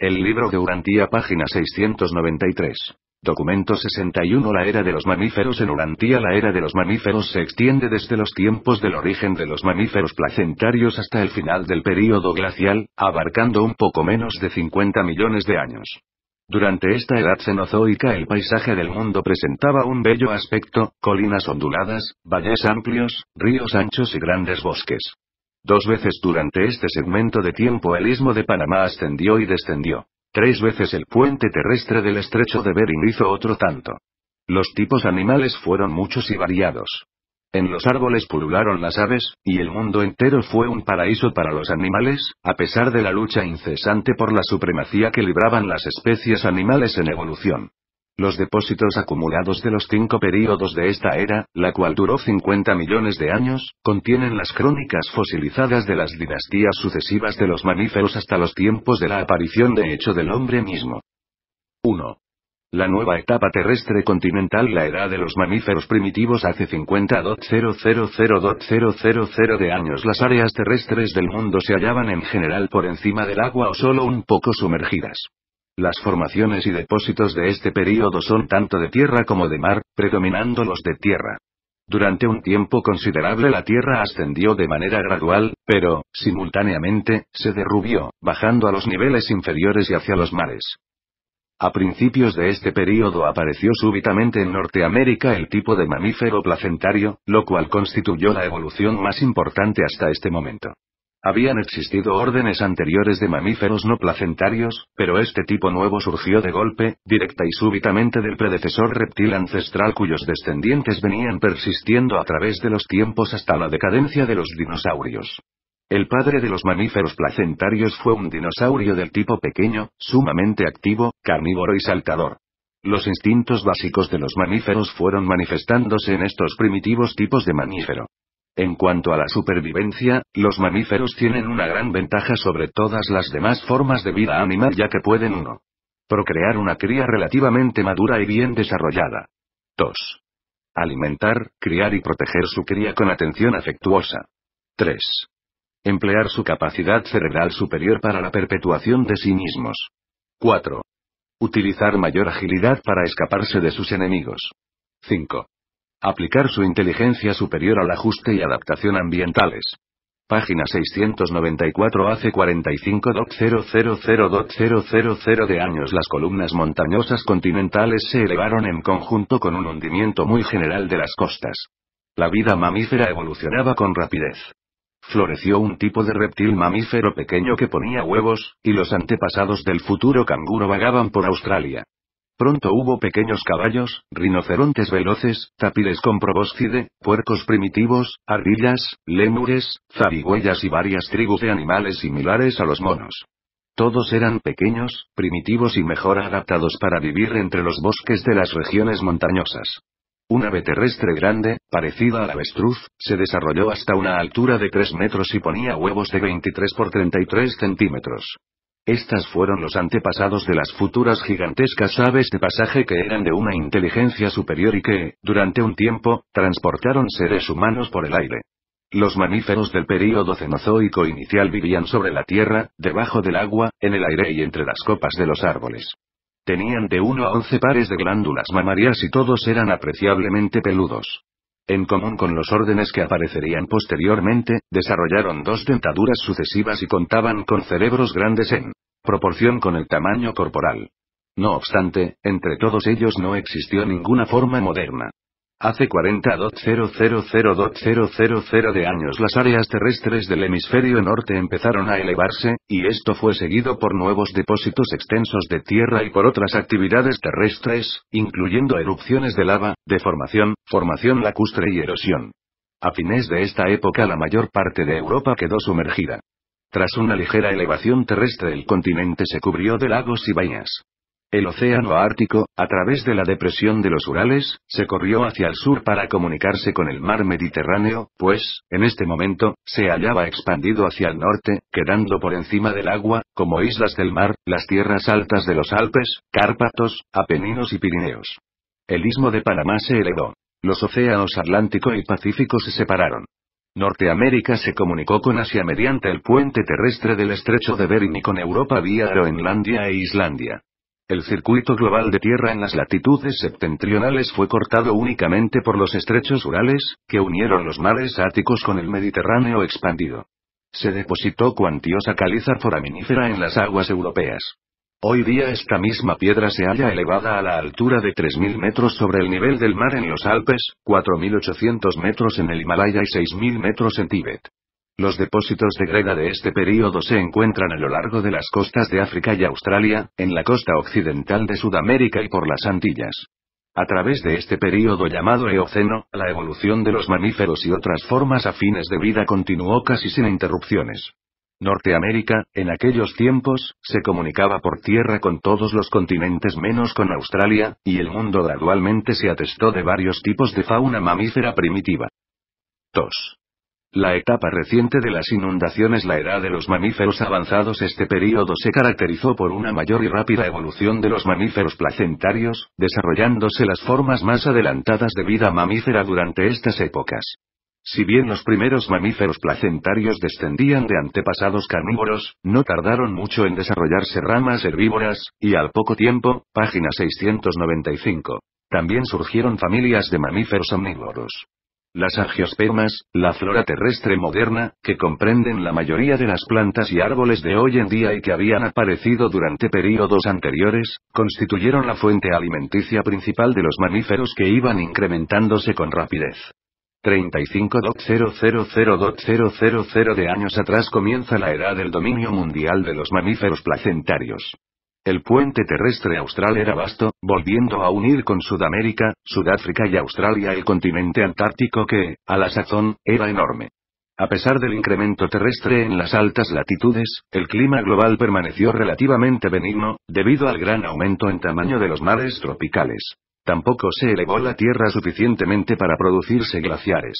El libro de Urantía, página 693. Documento 61 La era de los mamíferos en Urantía La era de los mamíferos se extiende desde los tiempos del origen de los mamíferos placentarios hasta el final del período glacial, abarcando un poco menos de 50 millones de años. Durante esta edad cenozoica el paisaje del mundo presentaba un bello aspecto, colinas onduladas, valles amplios, ríos anchos y grandes bosques. Dos veces durante este segmento de tiempo el istmo de Panamá ascendió y descendió. Tres veces el puente terrestre del estrecho de Bering hizo otro tanto. Los tipos animales fueron muchos y variados. En los árboles pulularon las aves, y el mundo entero fue un paraíso para los animales, a pesar de la lucha incesante por la supremacía que libraban las especies animales en evolución. Los depósitos acumulados de los cinco períodos de esta era, la cual duró 50 millones de años, contienen las crónicas fosilizadas de las dinastías sucesivas de los mamíferos hasta los tiempos de la aparición de hecho del hombre mismo. 1. La nueva etapa terrestre continental, la era de los mamíferos primitivos hace 50.000.000 de años. Las áreas terrestres del mundo se hallaban en general por encima del agua o solo un poco sumergidas. Las formaciones y depósitos de este período son tanto de tierra como de mar, predominando los de tierra. Durante un tiempo considerable la Tierra ascendió de manera gradual, pero, simultáneamente, se derrubió, bajando a los niveles inferiores y hacia los mares. A principios de este período apareció súbitamente en Norteamérica el tipo de mamífero placentario, lo cual constituyó la evolución más importante hasta este momento. Habían existido órdenes anteriores de mamíferos no placentarios, pero este tipo nuevo surgió de golpe, directa y súbitamente del predecesor reptil ancestral cuyos descendientes venían persistiendo a través de los tiempos hasta la decadencia de los dinosaurios. El padre de los mamíferos placentarios fue un dinosaurio del tipo pequeño, sumamente activo, carnívoro y saltador. Los instintos básicos de los mamíferos fueron manifestándose en estos primitivos tipos de mamífero. En cuanto a la supervivencia, los mamíferos tienen una gran ventaja sobre todas las demás formas de vida animal ya que pueden 1. Procrear una cría relativamente madura y bien desarrollada. 2. Alimentar, criar y proteger su cría con atención afectuosa. 3. Emplear su capacidad cerebral superior para la perpetuación de sí mismos. 4. Utilizar mayor agilidad para escaparse de sus enemigos. 5. Aplicar su inteligencia superior al ajuste y adaptación ambientales. Página 694 hace 45.000.000 de años las columnas montañosas continentales se elevaron en conjunto con un hundimiento muy general de las costas. La vida mamífera evolucionaba con rapidez. Floreció un tipo de reptil mamífero pequeño que ponía huevos, y los antepasados del futuro canguro vagaban por Australia. Pronto hubo pequeños caballos, rinocerontes veloces, tapires con probóscide, puercos primitivos, ardillas, lémures, zarigüeyas y varias tribus de animales similares a los monos. Todos eran pequeños, primitivos y mejor adaptados para vivir entre los bosques de las regiones montañosas. Un ave terrestre grande, parecida al avestruz, se desarrolló hasta una altura de 3 metros y ponía huevos de 23 por 33 centímetros. Estas fueron los antepasados de las futuras gigantescas aves de pasaje que eran de una inteligencia superior y que, durante un tiempo, transportaron seres humanos por el aire. Los mamíferos del período cenozoico inicial vivían sobre la tierra, debajo del agua, en el aire y entre las copas de los árboles. Tenían de 1 a 11 pares de glándulas mamarias y todos eran apreciablemente peludos. En común con los órdenes que aparecerían posteriormente, desarrollaron dos dentaduras sucesivas y contaban con cerebros grandes en proporción con el tamaño corporal. No obstante, entre todos ellos no existió ninguna forma moderna Hace 40.000.000 de años las áreas terrestres del hemisferio norte empezaron a elevarse, y esto fue seguido por nuevos depósitos extensos de tierra y por otras actividades terrestres, incluyendo erupciones de lava, deformación, formación lacustre y erosión. A fines de esta época la mayor parte de Europa quedó sumergida. Tras una ligera elevación terrestre el continente se cubrió de lagos y bahías. El océano Ártico, a través de la depresión de los Urales, se corrió hacia el sur para comunicarse con el mar Mediterráneo, pues, en este momento, se hallaba expandido hacia el norte, quedando por encima del agua, como islas del mar, las tierras altas de los Alpes, Cárpatos, Apeninos y Pirineos. El istmo de Panamá se elevó. Los océanos Atlántico y Pacífico se separaron. Norteamérica se comunicó con Asia mediante el puente terrestre del estrecho de Bering y con Europa vía Groenlandia e Islandia. El circuito global de tierra en las latitudes septentrionales fue cortado únicamente por los estrechos Urales, que unieron los mares árticos con el Mediterráneo expandido. Se depositó cuantiosa caliza foraminífera en las aguas europeas. Hoy día esta misma piedra se halla elevada a la altura de 3.000 metros sobre el nivel del mar en los Alpes, 4.800 metros en el Himalaya y 6.000 metros en Tíbet. Los depósitos de grega de este período se encuentran a lo largo de las costas de África y Australia, en la costa occidental de Sudamérica y por las Antillas. A través de este período llamado Eoceno, la evolución de los mamíferos y otras formas afines de vida continuó casi sin interrupciones. Norteamérica, en aquellos tiempos, se comunicaba por tierra con todos los continentes menos con Australia, y el mundo gradualmente se atestó de varios tipos de fauna mamífera primitiva. 2. La etapa reciente de las inundaciones, la edad de los mamíferos avanzados, este período se caracterizó por una mayor y rápida evolución de los mamíferos placentarios, desarrollándose las formas más adelantadas de vida mamífera durante estas épocas. Si bien los primeros mamíferos placentarios descendían de antepasados carnívoros, no tardaron mucho en desarrollarse ramas herbívoras, y al poco tiempo, página 695. También surgieron familias de mamíferos omnívoros. Las angiospermas, la flora terrestre moderna, que comprenden la mayoría de las plantas y árboles de hoy en día y que habían aparecido durante períodos anteriores, constituyeron la fuente alimenticia principal de los mamíferos que iban incrementándose con rapidez. 35.000.000 de años atrás comienza la era del dominio mundial de los mamíferos placentarios. El puente terrestre austral era vasto, volviendo a unir con Sudamérica, Sudáfrica y Australia el continente antártico que, a la sazón, era enorme. A pesar del incremento terrestre en las altas latitudes, el clima global permaneció relativamente benigno, debido al gran aumento en tamaño de los mares tropicales. Tampoco se elevó la tierra suficientemente para producirse glaciares.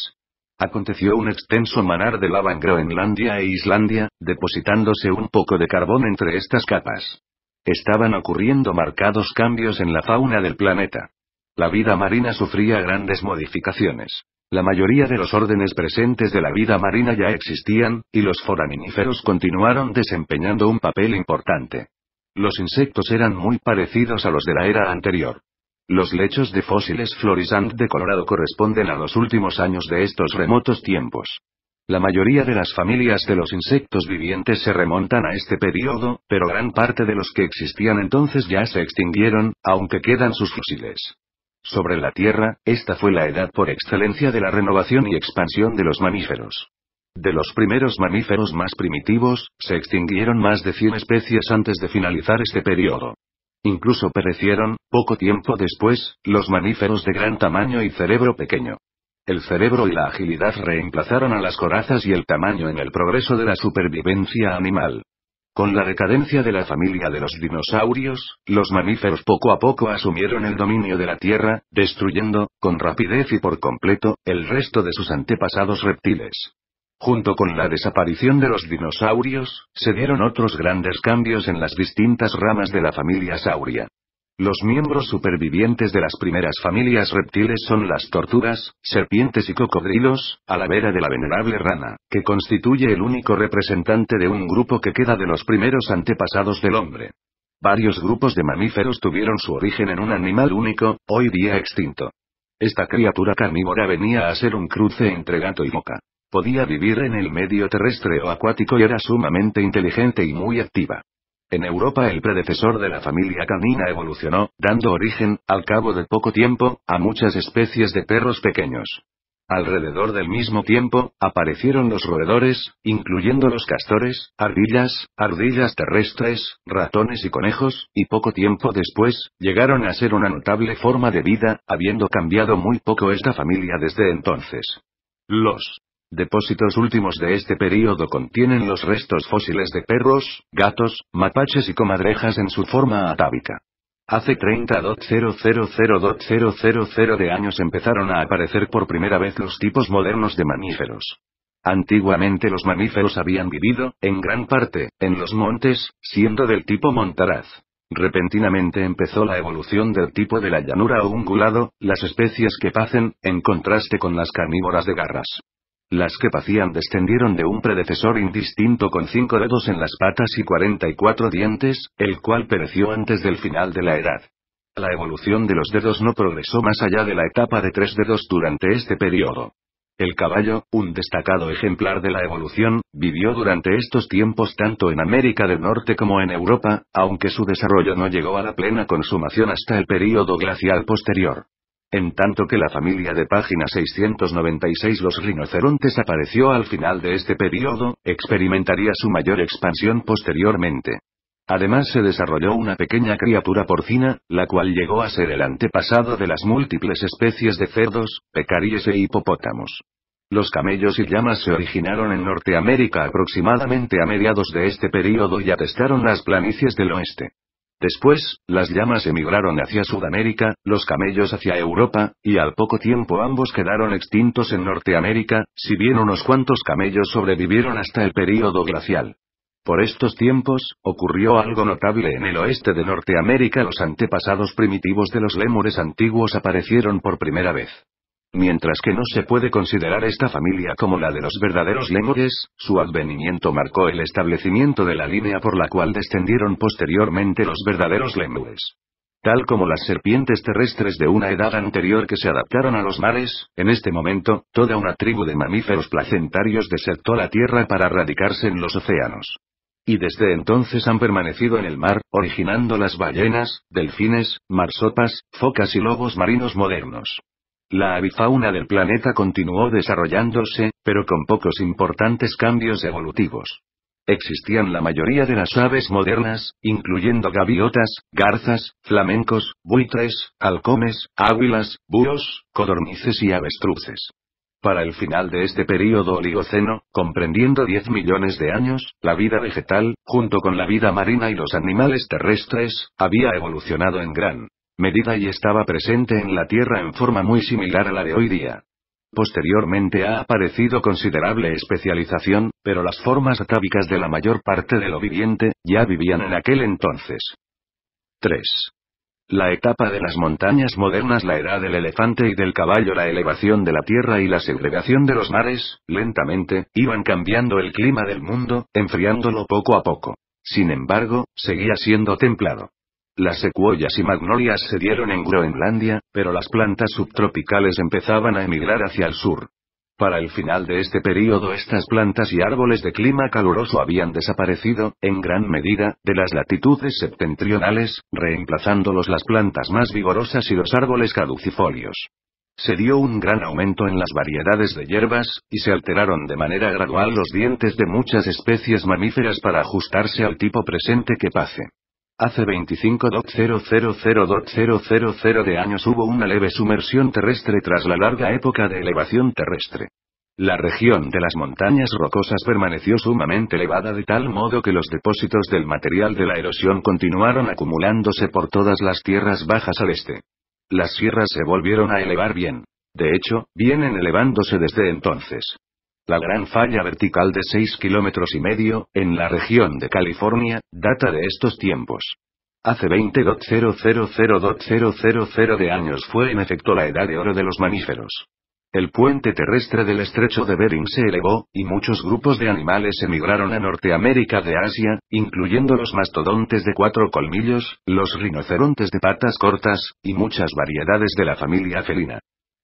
Aconteció un extenso manar de lava en Groenlandia e Islandia, depositándose un poco de carbón entre estas capas. Estaban ocurriendo marcados cambios en la fauna del planeta. La vida marina sufría grandes modificaciones. La mayoría de los órdenes presentes de la vida marina ya existían, y los foraminíferos continuaron desempeñando un papel importante. Los insectos eran muy parecidos a los de la era anterior. Los lechos de fósiles Florissant de Colorado corresponden a los últimos años de estos remotos tiempos. La mayoría de las familias de los insectos vivientes se remontan a este periodo, pero gran parte de los que existían entonces ya se extinguieron, aunque quedan sus fósiles. Sobre la Tierra, esta fue la edad por excelencia de la renovación y expansión de los mamíferos. De los primeros mamíferos más primitivos, se extinguieron más de 100 especies antes de finalizar este periodo. Incluso perecieron, poco tiempo después, los mamíferos de gran tamaño y cerebro pequeño el cerebro y la agilidad reemplazaron a las corazas y el tamaño en el progreso de la supervivencia animal. Con la decadencia de la familia de los dinosaurios, los mamíferos poco a poco asumieron el dominio de la Tierra, destruyendo, con rapidez y por completo, el resto de sus antepasados reptiles. Junto con la desaparición de los dinosaurios, se dieron otros grandes cambios en las distintas ramas de la familia sauria. Los miembros supervivientes de las primeras familias reptiles son las tortugas, serpientes y cocodrilos, a la vera de la venerable rana, que constituye el único representante de un grupo que queda de los primeros antepasados del hombre. Varios grupos de mamíferos tuvieron su origen en un animal único, hoy día extinto. Esta criatura carnívora venía a ser un cruce entre gato y moca. Podía vivir en el medio terrestre o acuático y era sumamente inteligente y muy activa. En Europa el predecesor de la familia canina evolucionó, dando origen, al cabo de poco tiempo, a muchas especies de perros pequeños. Alrededor del mismo tiempo, aparecieron los roedores, incluyendo los castores, ardillas, ardillas terrestres, ratones y conejos, y poco tiempo después, llegaron a ser una notable forma de vida, habiendo cambiado muy poco esta familia desde entonces. Los Depósitos últimos de este período contienen los restos fósiles de perros, gatos, mapaches y comadrejas en su forma atávica. Hace 30.000.000 de años empezaron a aparecer por primera vez los tipos modernos de mamíferos. Antiguamente los mamíferos habían vivido, en gran parte, en los montes, siendo del tipo montaraz. Repentinamente empezó la evolución del tipo de la llanura o ungulado, las especies que pasen, en contraste con las carnívoras de garras. Las que pacían descendieron de un predecesor indistinto con cinco dedos en las patas y 44 dientes, el cual pereció antes del final de la edad. La evolución de los dedos no progresó más allá de la etapa de tres dedos durante este periodo. El caballo, un destacado ejemplar de la evolución, vivió durante estos tiempos tanto en América del Norte como en Europa, aunque su desarrollo no llegó a la plena consumación hasta el período glacial posterior. En tanto que la familia de página 696 los rinocerontes apareció al final de este periodo, experimentaría su mayor expansión posteriormente. Además se desarrolló una pequeña criatura porcina, la cual llegó a ser el antepasado de las múltiples especies de cerdos, pecaríes e hipopótamos. Los camellos y llamas se originaron en Norteamérica aproximadamente a mediados de este período y atestaron las planicies del oeste. Después, las llamas emigraron hacia Sudamérica, los camellos hacia Europa, y al poco tiempo ambos quedaron extintos en Norteamérica, si bien unos cuantos camellos sobrevivieron hasta el período glacial. Por estos tiempos, ocurrió algo notable en el oeste de Norteamérica. Los antepasados primitivos de los lémures antiguos aparecieron por primera vez. Mientras que no se puede considerar esta familia como la de los verdaderos lémures, su advenimiento marcó el establecimiento de la línea por la cual descendieron posteriormente los verdaderos lémures. Tal como las serpientes terrestres de una edad anterior que se adaptaron a los mares, en este momento, toda una tribu de mamíferos placentarios desertó la Tierra para radicarse en los océanos. Y desde entonces han permanecido en el mar, originando las ballenas, delfines, marsopas, focas y lobos marinos modernos. La avifauna del planeta continuó desarrollándose, pero con pocos importantes cambios evolutivos. Existían la mayoría de las aves modernas, incluyendo gaviotas, garzas, flamencos, buitres, halcones, águilas, búhos, codornices y avestruces. Para el final de este período oligoceno, comprendiendo 10 millones de años, la vida vegetal, junto con la vida marina y los animales terrestres, había evolucionado en gran medida y estaba presente en la Tierra en forma muy similar a la de hoy día. Posteriormente ha aparecido considerable especialización, pero las formas atávicas de la mayor parte de lo viviente, ya vivían en aquel entonces. 3. La etapa de las montañas modernas, la edad del elefante y del caballo, la elevación de la tierra y la segregación de los mares, lentamente, iban cambiando el clima del mundo, enfriándolo poco a poco. Sin embargo, seguía siendo templado. Las secuoyas y magnolias se dieron en Groenlandia, pero las plantas subtropicales empezaban a emigrar hacia el sur. Para el final de este período estas plantas y árboles de clima caluroso habían desaparecido, en gran medida, de las latitudes septentrionales, reemplazándolos las plantas más vigorosas y los árboles caducifolios. Se dio un gran aumento en las variedades de hierbas, y se alteraron de manera gradual los dientes de muchas especies mamíferas para ajustarse al tipo presente que pase. Hace 25.000.000 de años hubo una leve sumersión terrestre tras la larga época de elevación terrestre. La región de las montañas rocosas permaneció sumamente elevada de tal modo que los depósitos del material de la erosión continuaron acumulándose por todas las tierras bajas al este. Las sierras se volvieron a elevar bien. De hecho, vienen elevándose desde entonces. La gran falla vertical de 6 kilómetros y medio, en la región de California, data de estos tiempos. Hace 20.000.000 de años fue en efecto la edad de oro de los mamíferos. El puente terrestre del estrecho de Bering se elevó, y muchos grupos de animales emigraron a Norteamérica de Asia, incluyendo los mastodontes de cuatro colmillos, los rinocerontes de patas cortas, y muchas variedades de la familia felina.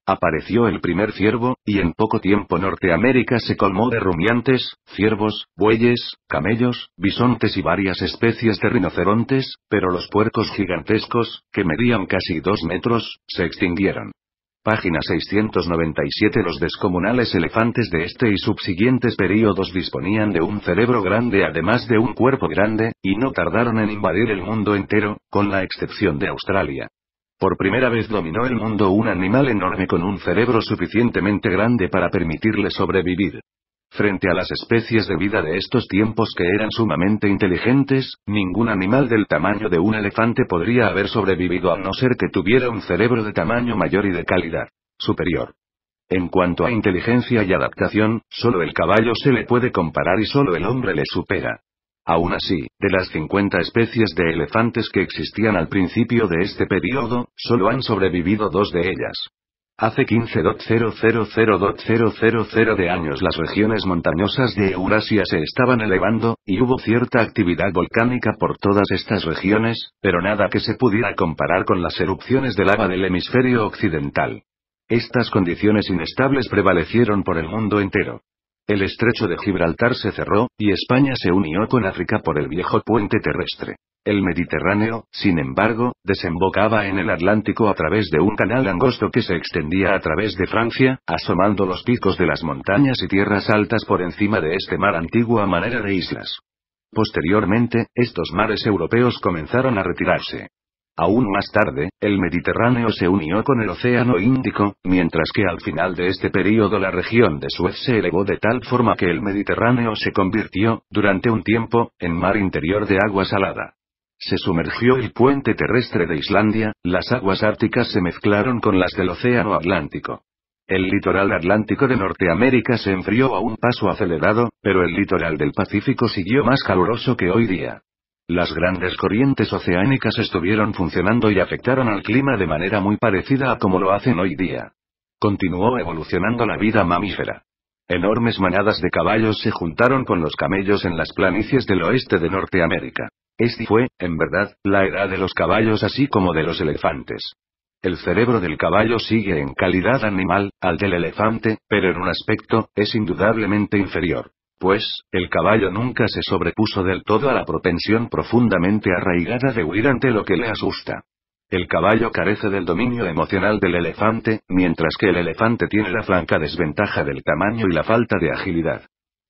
Apareció el primer ciervo, y en poco tiempo Norteamérica se colmó de rumiantes, ciervos, bueyes, camellos, bisontes y varias especies de rinocerontes, pero los puercos gigantescos, que medían casi dos metros, se extinguieron. Página 697 Los descomunales elefantes de este y subsiguientes períodos disponían de un cerebro grande además de un cuerpo grande, y no tardaron en invadir el mundo entero, con la excepción de Australia. Por primera vez dominó el mundo un animal enorme con un cerebro suficientemente grande para permitirle sobrevivir. Frente a las especies de vida de estos tiempos que eran sumamente inteligentes, ningún animal del tamaño de un elefante podría haber sobrevivido a no ser que tuviera un cerebro de tamaño mayor y de calidad superior. En cuanto a inteligencia y adaptación, solo el caballo se le puede comparar y solo el hombre le supera. Aún así, de las 50 especies de elefantes que existían al principio de este periodo, solo han sobrevivido dos de ellas. Hace 15.000.000 de años las regiones montañosas de Eurasia se estaban elevando, y hubo cierta actividad volcánica por todas estas regiones, pero nada que se pudiera comparar con las erupciones de lava del hemisferio occidental. Estas condiciones inestables prevalecieron por el mundo entero. El estrecho de Gibraltar se cerró, y España se unió con África por el viejo puente terrestre. El Mediterráneo, sin embargo, desembocaba en el Atlántico a través de un canal angosto que se extendía a través de Francia, asomando los picos de las montañas y tierras altas por encima de este mar antiguo a manera de islas. Posteriormente, estos mares europeos comenzaron a retirarse. Aún más tarde, el Mediterráneo se unió con el Océano Índico, mientras que al final de este período la región de Suez se elevó de tal forma que el Mediterráneo se convirtió, durante un tiempo, en mar interior de agua salada. Se sumergió el puente terrestre de Islandia, las aguas árticas se mezclaron con las del Océano Atlántico. El litoral atlántico de Norteamérica se enfrió a un paso acelerado, pero el litoral del Pacífico siguió más caluroso que hoy día. Las grandes corrientes oceánicas estuvieron funcionando y afectaron al clima de manera muy parecida a como lo hacen hoy día. Continuó evolucionando la vida mamífera. Enormes manadas de caballos se juntaron con los camellos en las planicies del oeste de Norteamérica. Este fue, en verdad, la era de los caballos así como de los elefantes. El cerebro del caballo sigue en calidad animal, al del elefante, pero en un aspecto, es indudablemente inferior. Pues, el caballo nunca se sobrepuso del todo a la propensión profundamente arraigada de huir ante lo que le asusta. El caballo carece del dominio emocional del elefante, mientras que el elefante tiene la franca desventaja del tamaño y la falta de agilidad.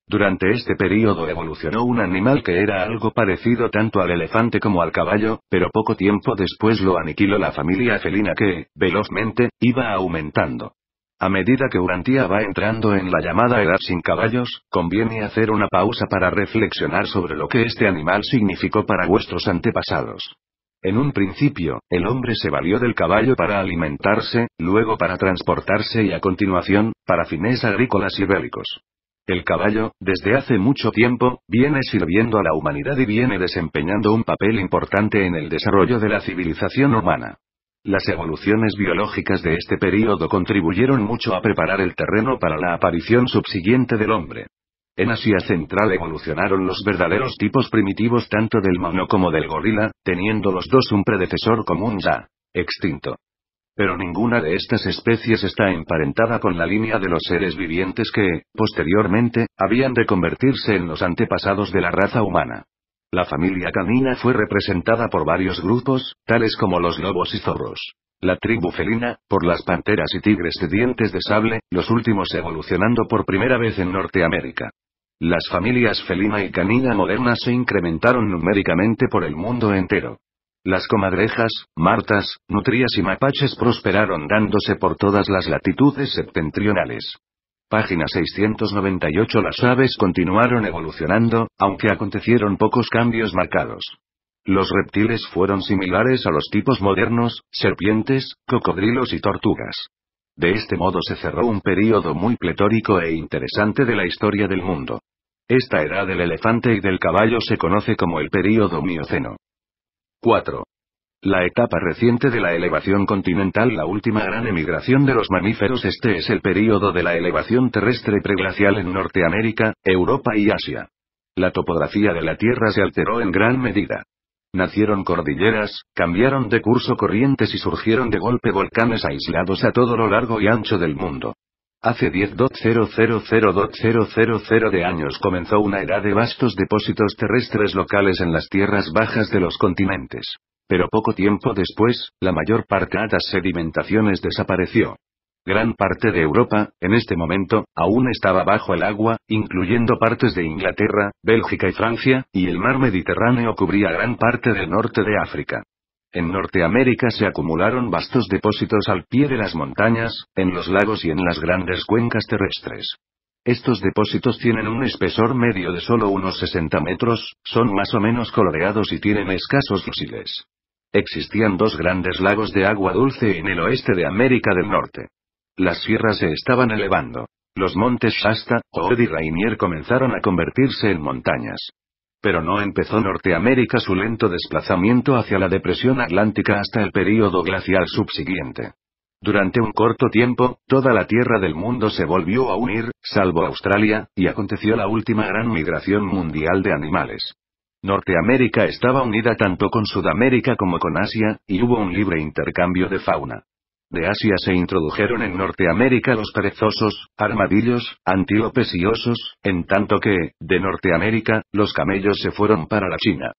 Durante este período evolucionó un animal que era algo parecido tanto al elefante como al caballo, pero poco tiempo después lo aniquiló la familia felina que, velozmente, iba aumentando. A medida que Urantía va entrando en la llamada edad sin caballos, conviene hacer una pausa para reflexionar sobre lo que este animal significó para vuestros antepasados. En un principio, el hombre se valió del caballo para alimentarse, luego para transportarse y a continuación, para fines agrícolas y bélicos. El caballo, desde hace mucho tiempo, viene sirviendo a la humanidad y viene desempeñando un papel importante en el desarrollo de la civilización humana. Las evoluciones biológicas de este período contribuyeron mucho a preparar el terreno para la aparición subsiguiente del hombre. En Asia Central evolucionaron los verdaderos tipos primitivos tanto del mono como del gorila, teniendo los dos un predecesor común ya extinto. Pero ninguna de estas especies está emparentada con la línea de los seres vivientes que, posteriormente, habían de convertirse en los antepasados de la raza humana. La familia canina fue representada por varios grupos, tales como los lobos y zorros. La tribu felina, por las panteras y tigres de dientes de sable, los últimos evolucionando por primera vez en Norteamérica. Las familias felina y canina modernas se incrementaron numéricamente por el mundo entero. Las comadrejas, martas, nutrias y mapaches prosperaron dándose por todas las latitudes septentrionales. Página 698 Las aves continuaron evolucionando, aunque acontecieron pocos cambios marcados. Los reptiles fueron similares a los tipos modernos, serpientes, cocodrilos y tortugas. De este modo se cerró un período muy pletórico e interesante de la historia del mundo. Esta era del elefante y del caballo se conoce como el período mioceno. 4. La etapa reciente de la elevación continental, la última gran emigración de los mamíferos, este es el período de la elevación terrestre preglacial en Norteamérica, Europa y Asia. La topografía de la Tierra se alteró en gran medida. Nacieron cordilleras, cambiaron de curso corrientes y surgieron de golpe volcanes aislados a todo lo largo y ancho del mundo. Hace 10.000.000 de años comenzó una era de vastos depósitos terrestres locales en las tierras bajas de los continentes. Pero poco tiempo después, la mayor parte de las sedimentaciones desapareció. Gran parte de Europa, en este momento, aún estaba bajo el agua, incluyendo partes de Inglaterra, Bélgica y Francia, y el mar Mediterráneo cubría gran parte del norte de África. En Norteamérica se acumularon vastos depósitos al pie de las montañas, en los lagos y en las grandes cuencas terrestres. Estos depósitos tienen un espesor medio de solo unos 60 metros, son más o menos coloreados y tienen escasos fósiles. Existían dos grandes lagos de agua dulce en el oeste de América del Norte. Las sierras se estaban elevando. Los montes Shasta, Hood y Rainier comenzaron a convertirse en montañas. Pero no empezó Norteamérica su lento desplazamiento hacia la depresión atlántica hasta el período glacial subsiguiente. Durante un corto tiempo, toda la tierra del mundo se volvió a unir, salvo Australia, y aconteció la última gran migración mundial de animales. Norteamérica estaba unida tanto con Sudamérica como con Asia, y hubo un libre intercambio de fauna. De Asia se introdujeron en Norteamérica los perezosos, armadillos, antílopes y osos, en tanto que, de Norteamérica, los camellos se fueron para la China.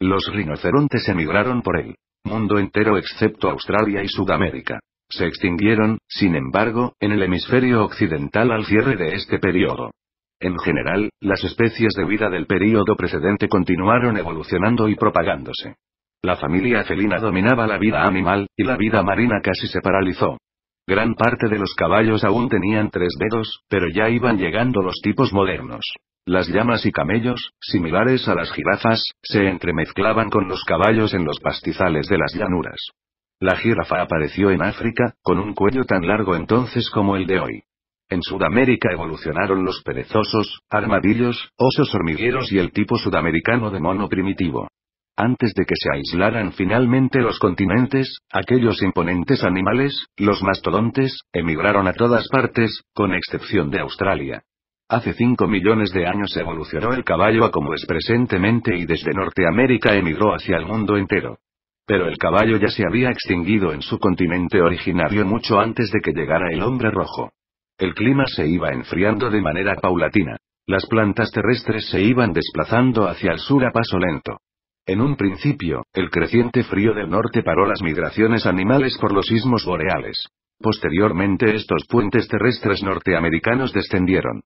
Los rinocerontes emigraron por el mundo entero excepto Australia y Sudamérica. Se extinguieron, sin embargo, en el hemisferio occidental al cierre de este periodo. En general, las especies de vida del periodo precedente continuaron evolucionando y propagándose. La familia felina dominaba la vida animal, y la vida marina casi se paralizó. Gran parte de los caballos aún tenían tres dedos, pero ya iban llegando los tipos modernos. Las llamas y camellos, similares a las jirafas, se entremezclaban con los caballos en los pastizales de las llanuras. La jirafa apareció en África, con un cuello tan largo entonces como el de hoy. En Sudamérica evolucionaron los perezosos, armadillos, osos hormigueros y el tipo sudamericano de mono primitivo. Antes de que se aislaran finalmente los continentes, aquellos imponentes animales, los mastodontes, emigraron a todas partes, con excepción de Australia. Hace 5 millones de años evolucionó el caballo a como es presentemente y desde Norteamérica emigró hacia el mundo entero. Pero el caballo ya se había extinguido en su continente originario mucho antes de que llegara el hombre rojo. El clima se iba enfriando de manera paulatina. Las plantas terrestres se iban desplazando hacia el sur a paso lento. En un principio, el creciente frío del norte paró las migraciones animales por los istmos boreales. Posteriormente estos puentes terrestres norteamericanos descendieron.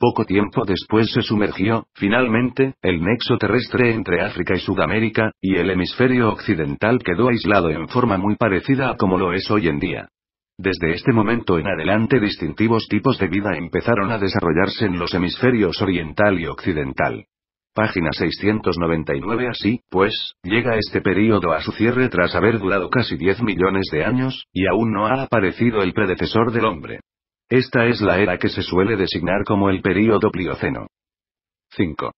Poco tiempo después se sumergió, finalmente, el nexo terrestre entre África y Sudamérica, y el hemisferio occidental quedó aislado en forma muy parecida a como lo es hoy en día. Desde este momento en adelante distintivos tipos de vida empezaron a desarrollarse en los hemisferios oriental y occidental. Página 699 Así, pues, llega este período a su cierre tras haber durado casi 10 millones de años, y aún no ha aparecido el predecesor del hombre. Esta es la era que se suele designar como el período Plioceno. 5.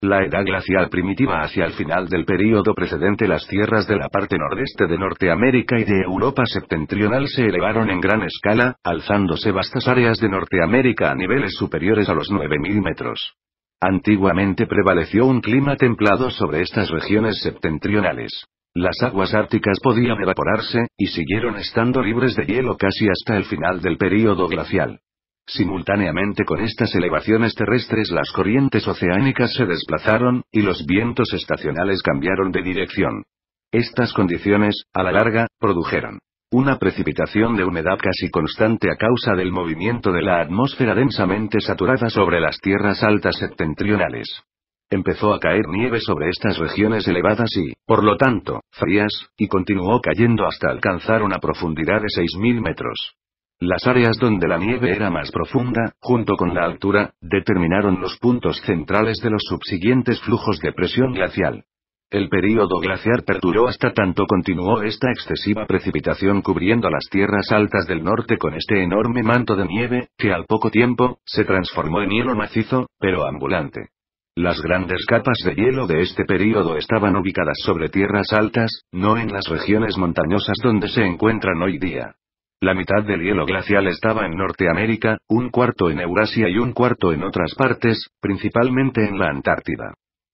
La edad glacial primitiva hacia el final del período precedente las tierras de la parte nordeste de Norteamérica y de Europa septentrional se elevaron en gran escala, alzándose vastas áreas de Norteamérica a niveles superiores a los 9.000 metros. Antiguamente prevaleció un clima templado sobre estas regiones septentrionales. Las aguas árticas podían evaporarse, y siguieron estando libres de hielo casi hasta el final del período glacial. Simultáneamente con estas elevaciones terrestres las corrientes oceánicas se desplazaron, y los vientos estacionales cambiaron de dirección. Estas condiciones, a la larga, produjeron una precipitación de humedad casi constante a causa del movimiento de la atmósfera densamente saturada sobre las tierras altas septentrionales. Empezó a caer nieve sobre estas regiones elevadas y, por lo tanto, frías, y continuó cayendo hasta alcanzar una profundidad de 6.000 metros. Las áreas donde la nieve era más profunda, junto con la altura, determinaron los puntos centrales de los subsiguientes flujos de presión glacial. El período glaciar perduró hasta tanto continuó esta excesiva precipitación cubriendo las tierras altas del norte con este enorme manto de nieve, que al poco tiempo, se transformó en hielo macizo, pero ambulante. Las grandes capas de hielo de este período estaban ubicadas sobre tierras altas, no en las regiones montañosas donde se encuentran hoy día. La mitad del hielo glacial estaba en Norteamérica, un cuarto en Eurasia y un cuarto en otras partes, principalmente en la Antártida.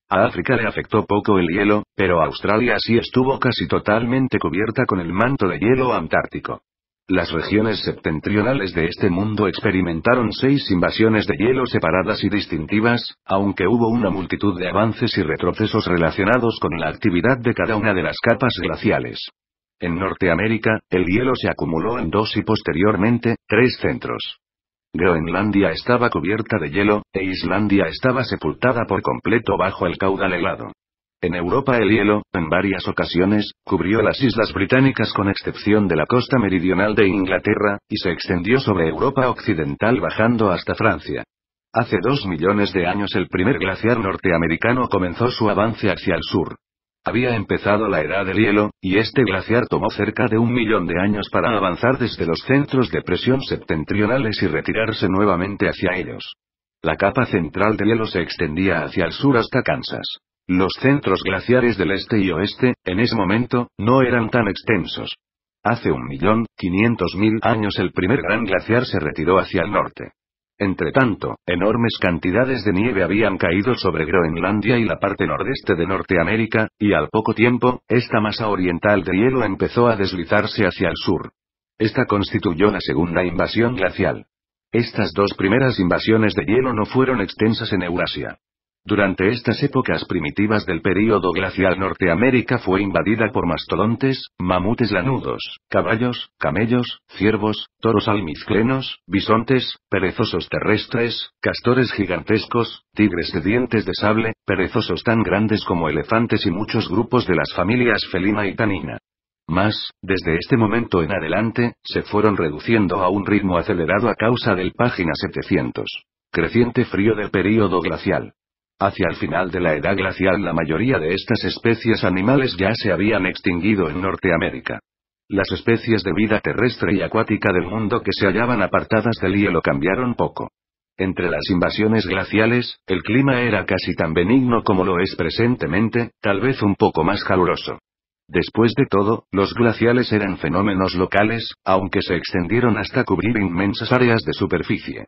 A África le afectó poco el hielo, pero Australia sí estuvo casi totalmente cubierta con el manto de hielo antártico. Las regiones septentrionales de este mundo experimentaron seis invasiones de hielo separadas y distintivas, aunque hubo una multitud de avances y retrocesos relacionados con la actividad de cada una de las capas glaciales. En Norteamérica, el hielo se acumuló en dos y posteriormente, tres centros. Groenlandia estaba cubierta de hielo, e Islandia estaba sepultada por completo bajo el caudal helado. En Europa el hielo, en varias ocasiones, cubrió las islas británicas con excepción de la costa meridional de Inglaterra, y se extendió sobre Europa occidental bajando hasta Francia. Hace dos millones de años el primer glaciar norteamericano comenzó su avance hacia el sur. Había empezado la edad del hielo, y este glaciar tomó cerca de un millón de años para avanzar desde los centros de presión septentrionales y retirarse nuevamente hacia ellos. La capa central del hielo se extendía hacia el sur hasta Kansas. Los centros glaciares del este y oeste, en ese momento, no eran tan extensos. Hace un millón, quinientos mil años el primer gran glaciar se retiró hacia el norte. Entretanto, enormes cantidades de nieve habían caído sobre Groenlandia y la parte nordeste de Norteamérica, y al poco tiempo, esta masa oriental de hielo empezó a deslizarse hacia el sur. Esta constituyó la segunda invasión glacial. Estas dos primeras invasiones de hielo no fueron extensas en Eurasia. Durante estas épocas primitivas del período glacial Norteamérica fue invadida por mastodontes, mamutes lanudos, caballos, camellos, ciervos, toros almizclenos, bisontes, perezosos terrestres, castores gigantescos, tigres de dientes de sable, perezosos tan grandes como elefantes y muchos grupos de las familias felina y tanina. Más, desde este momento en adelante, se fueron reduciendo a un ritmo acelerado a causa del página 700. Creciente frío del período glacial. Hacia el final de la edad glacial la mayoría de estas especies animales ya se habían extinguido en Norteamérica. Las especies de vida terrestre y acuática del mundo que se hallaban apartadas del hielo cambiaron poco. Entre las invasiones glaciales, el clima era casi tan benigno como lo es presentemente, tal vez un poco más caluroso. Después de todo, los glaciales eran fenómenos locales, aunque se extendieron hasta cubrir inmensas áreas de superficie.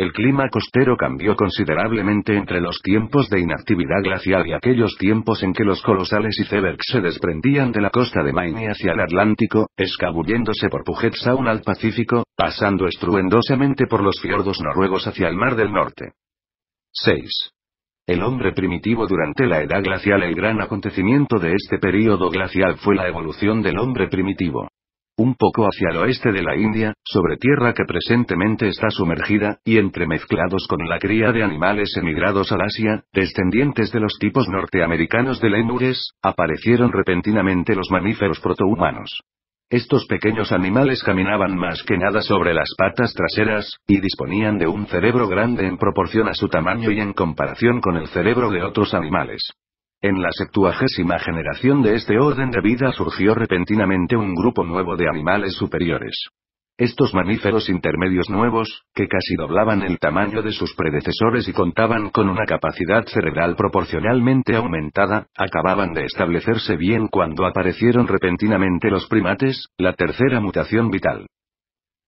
El clima costero cambió considerablemente entre los tiempos de inactividad glacial y aquellos tiempos en que los colosales icebergs se desprendían de la costa de Maine hacia el Atlántico, escabulléndose por Puget Sound al Pacífico, pasando estruendosamente por los fiordos noruegos hacia el Mar del Norte. 6. El hombre primitivo durante la edad glacial El gran acontecimiento de este período glacial fue la evolución del hombre primitivo un poco hacia el oeste de la India, sobre tierra que presentemente está sumergida, y entremezclados con la cría de animales emigrados al Asia, descendientes de los tipos norteamericanos de lemures, aparecieron repentinamente los mamíferos protohumanos. Estos pequeños animales caminaban más que nada sobre las patas traseras, y disponían de un cerebro grande en proporción a su tamaño y en comparación con el cerebro de otros animales. En la septuagésima generación de este orden de vida surgió repentinamente un grupo nuevo de animales superiores. Estos mamíferos intermedios nuevos, que casi doblaban el tamaño de sus predecesores y contaban con una capacidad cerebral proporcionalmente aumentada, acababan de establecerse bien cuando aparecieron repentinamente los primates, la tercera mutación vital.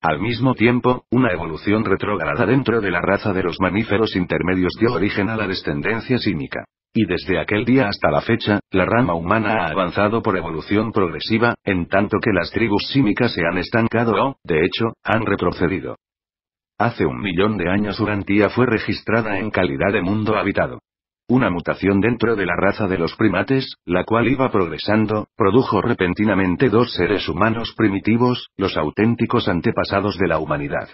Al mismo tiempo, una evolución retrógrada dentro de la raza de los mamíferos intermedios dio origen a la descendencia símica. Y desde aquel día hasta la fecha, la rama humana ha avanzado por evolución progresiva, en tanto que las tribus símicas se han estancado o, de hecho, han retrocedido. Hace un millón de años Urantía fue registrada en calidad de mundo habitado. Una mutación dentro de la raza de los primates, la cual iba progresando, produjo repentinamente dos seres humanos primitivos, los auténticos antepasados de la humanidad.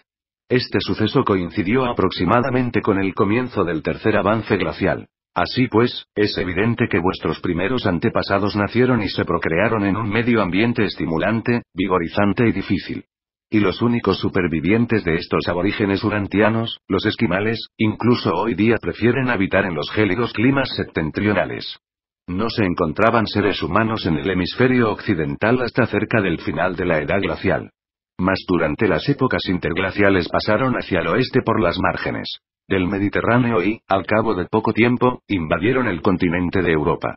Este suceso coincidió aproximadamente con el comienzo del tercer avance glacial. Así pues, es evidente que vuestros primeros antepasados nacieron y se procrearon en un medio ambiente estimulante, vigorizante y difícil. Y los únicos supervivientes de estos aborígenes urantianos, los esquimales, incluso hoy día prefieren habitar en los gélidos climas septentrionales. No se encontraban seres humanos en el hemisferio occidental hasta cerca del final de la edad glacial. Mas durante las épocas interglaciales pasaron hacia el oeste por las márgenes del Mediterráneo y, al cabo de poco tiempo, invadieron el continente de Europa.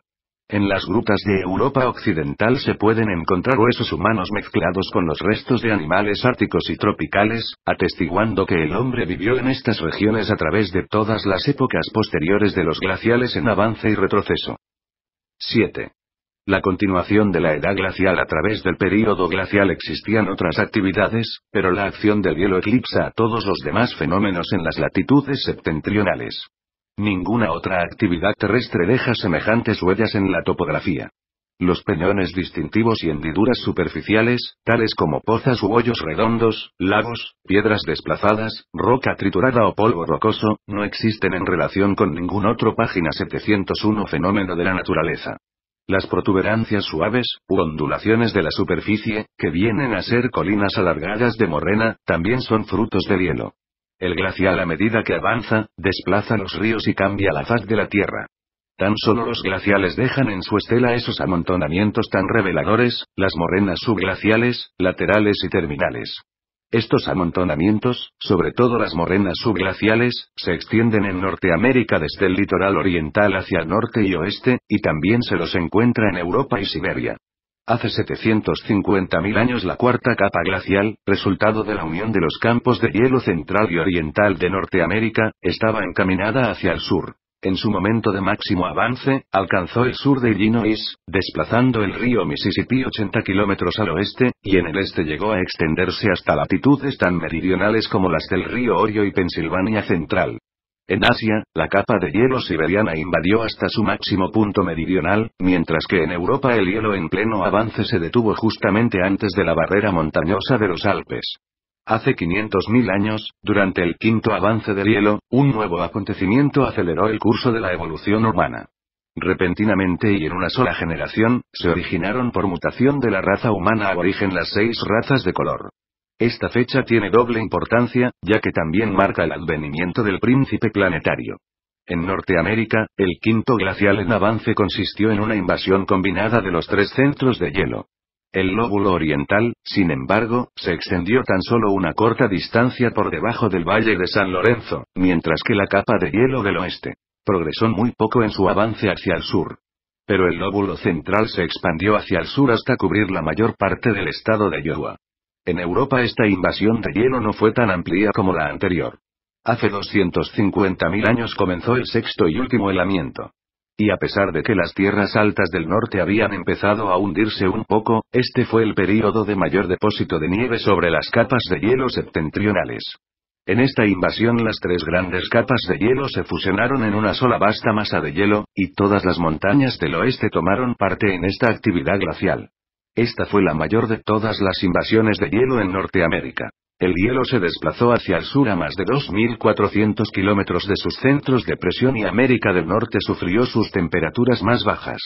En las grutas de Europa Occidental se pueden encontrar huesos humanos mezclados con los restos de animales árticos y tropicales, atestiguando que el hombre vivió en estas regiones a través de todas las épocas posteriores de los glaciales en avance y retroceso. 7 la continuación de la edad glacial a través del período glacial existían otras actividades, pero la acción del hielo eclipsa a todos los demás fenómenos en las latitudes septentrionales. Ninguna otra actividad terrestre deja semejantes huellas en la topografía. Los peñones distintivos y hendiduras superficiales, tales como pozas u hoyos redondos, lagos, piedras desplazadas, roca triturada o polvo rocoso, no existen en relación con ningún otro página 701 fenómeno de la naturaleza. Las protuberancias suaves, u ondulaciones de la superficie, que vienen a ser colinas alargadas de morrena, también son frutos del hielo. El glacial a medida que avanza, desplaza los ríos y cambia la faz de la Tierra. Tan solo los glaciales dejan en su estela esos amontonamientos tan reveladores, las morrenas subglaciales, laterales y terminales. Estos amontonamientos, sobre todo las morenas subglaciales, se extienden en Norteamérica desde el litoral oriental hacia el norte y oeste, y también se los encuentra en Europa y Siberia. Hace 750.000 años la cuarta capa glacial, resultado de la unión de los campos de hielo central y oriental de Norteamérica, estaba encaminada hacia el sur. En su momento de máximo avance, alcanzó el sur de Illinois, desplazando el río Mississippi 80 kilómetros al oeste, y en el este llegó a extenderse hasta latitudes tan meridionales como las del río Orio y Pensilvania Central. En Asia, la capa de hielo siberiana invadió hasta su máximo punto meridional, mientras que en Europa el hielo en pleno avance se detuvo justamente antes de la barrera montañosa de los Alpes. Hace 500.000 años, durante el quinto avance del hielo, un nuevo acontecimiento aceleró el curso de la evolución humana. Repentinamente y en una sola generación, se originaron por mutación de la raza humana a origen las seis razas de color. Esta fecha tiene doble importancia, ya que también marca el advenimiento del príncipe planetario. En Norteamérica, el quinto glacial en avance consistió en una invasión combinada de los tres centros de hielo. El lóbulo oriental, sin embargo, se extendió tan solo una corta distancia por debajo del valle de San Lorenzo, mientras que la capa de hielo del oeste progresó muy poco en su avance hacia el sur. Pero el lóbulo central se expandió hacia el sur hasta cubrir la mayor parte del estado de Iowa. En Europa esta invasión de hielo no fue tan amplia como la anterior. Hace 250.000 años comenzó el sexto y último helamiento. Y a pesar de que las tierras altas del norte habían empezado a hundirse un poco, este fue el período de mayor depósito de nieve sobre las capas de hielo septentrionales. En esta invasión las tres grandes capas de hielo se fusionaron en una sola vasta masa de hielo, y todas las montañas del oeste tomaron parte en esta actividad glacial. Esta fue la mayor de todas las invasiones de hielo en Norteamérica. El hielo se desplazó hacia el sur a más de 2.400 kilómetros de sus centros de presión y América del Norte sufrió sus temperaturas más bajas.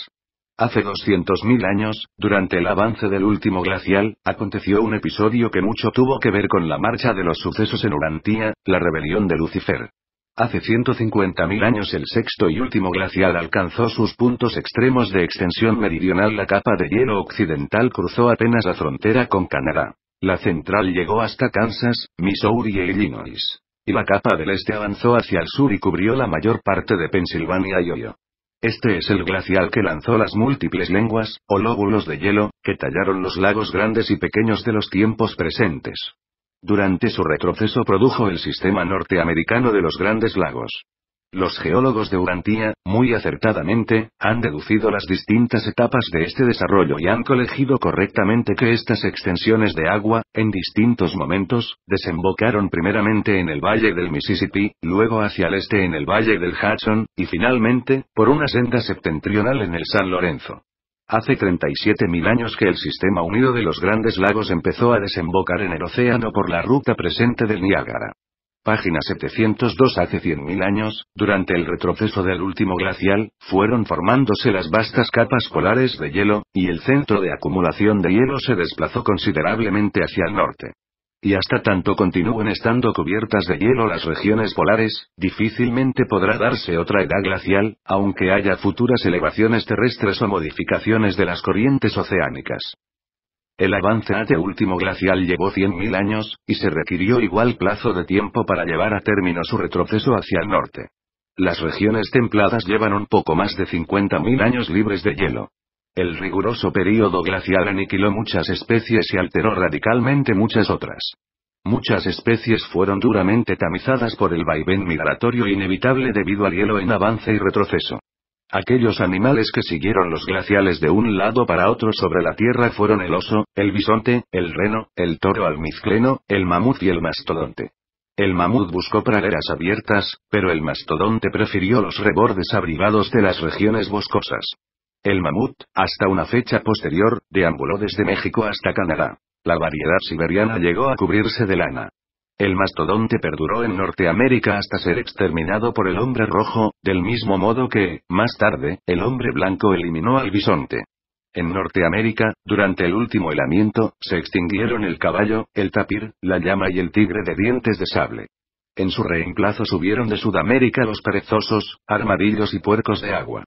Hace 200.000 años, durante el avance del último glacial, aconteció un episodio que mucho tuvo que ver con la marcha de los sucesos en Urantía, la rebelión de Lucifer. Hace 150.000 años el sexto y último glacial alcanzó sus puntos extremos de extensión meridional. La capa de hielo occidental cruzó apenas la frontera con Canadá. La central llegó hasta Kansas, Missouri e Illinois. Y la capa del este avanzó hacia el sur y cubrió la mayor parte de Pensilvania y Ohio. Este es el glacial que lanzó las múltiples lenguas, o lóbulos de hielo, que tallaron los lagos grandes y pequeños de los tiempos presentes. Durante su retroceso produjo el sistema norteamericano de los grandes lagos. Los geólogos de Urantía, muy acertadamente, han deducido las distintas etapas de este desarrollo y han colegido correctamente que estas extensiones de agua, en distintos momentos, desembocaron primeramente en el valle del Mississippi, luego hacia el este en el valle del Hudson, y finalmente, por una senda septentrional en el San Lorenzo. Hace 37.000 años que el sistema unido de los grandes lagos empezó a desembocar en el océano por la ruta presente del Niágara página 702 hace 100.000 años, durante el retroceso del último glacial, fueron formándose las vastas capas polares de hielo, y el centro de acumulación de hielo se desplazó considerablemente hacia el norte. Y hasta tanto continúen estando cubiertas de hielo las regiones polares, difícilmente podrá darse otra edad glacial, aunque haya futuras elevaciones terrestres o modificaciones de las corrientes oceánicas. El avance ate último glacial llevó 100.000 años, y se requirió igual plazo de tiempo para llevar a término su retroceso hacia el norte. Las regiones templadas llevan un poco más de 50.000 años libres de hielo. El riguroso período glacial aniquiló muchas especies y alteró radicalmente muchas otras. Muchas especies fueron duramente tamizadas por el vaivén migratorio inevitable debido al hielo en avance y retroceso. Aquellos animales que siguieron los glaciales de un lado para otro sobre la Tierra fueron el oso, el bisonte, el reno, el toro almizcleno, el mamut y el mastodonte. El mamut buscó praderas abiertas, pero el mastodonte prefirió los rebordes abrigados de las regiones boscosas. El mamut, hasta una fecha posterior, deambuló desde México hasta Canadá. La variedad siberiana llegó a cubrirse de lana. El mastodonte perduró en Norteamérica hasta ser exterminado por el hombre rojo, del mismo modo que, más tarde, el hombre blanco eliminó al bisonte. En Norteamérica, durante el último helamiento, se extinguieron el caballo, el tapir, la llama y el tigre de dientes de sable. En su reemplazo subieron de Sudamérica los perezosos, armadillos y puercos de agua.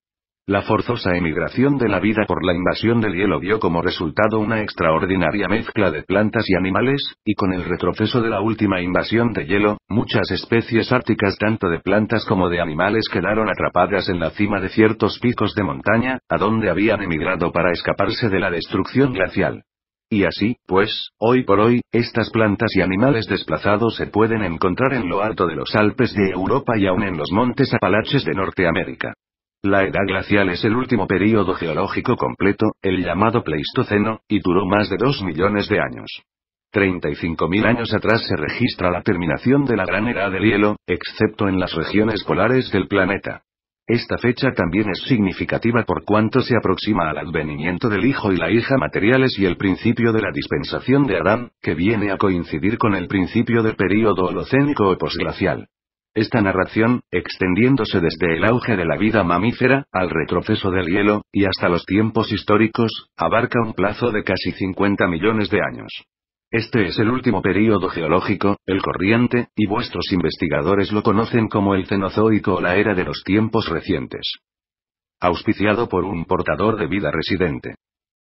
La forzosa emigración de la vida por la invasión del hielo dio como resultado una extraordinaria mezcla de plantas y animales, y con el retroceso de la última invasión de hielo, muchas especies árticas tanto de plantas como de animales quedaron atrapadas en la cima de ciertos picos de montaña, a donde habían emigrado para escaparse de la destrucción glacial. Y así, pues, hoy por hoy, estas plantas y animales desplazados se pueden encontrar en lo alto de los Alpes de Europa y aún en los montes Apalaches de Norteamérica. La edad glacial es el último período geológico completo, el llamado Pleistoceno, y duró más de 2 millones de años. 35.000 años atrás se registra la terminación de la gran era del hielo, excepto en las regiones polares del planeta. Esta fecha también es significativa por cuanto se aproxima al advenimiento del hijo y la hija materiales y el principio de la dispensación de Adán, que viene a coincidir con el principio del período holocénico o posglacial. Esta narración, extendiéndose desde el auge de la vida mamífera, al retroceso del hielo, y hasta los tiempos históricos, abarca un plazo de casi 50 millones de años. Este es el último período geológico, el corriente, y vuestros investigadores lo conocen como el Cenozoico o la era de los tiempos recientes. Auspiciado por un portador de vida residente.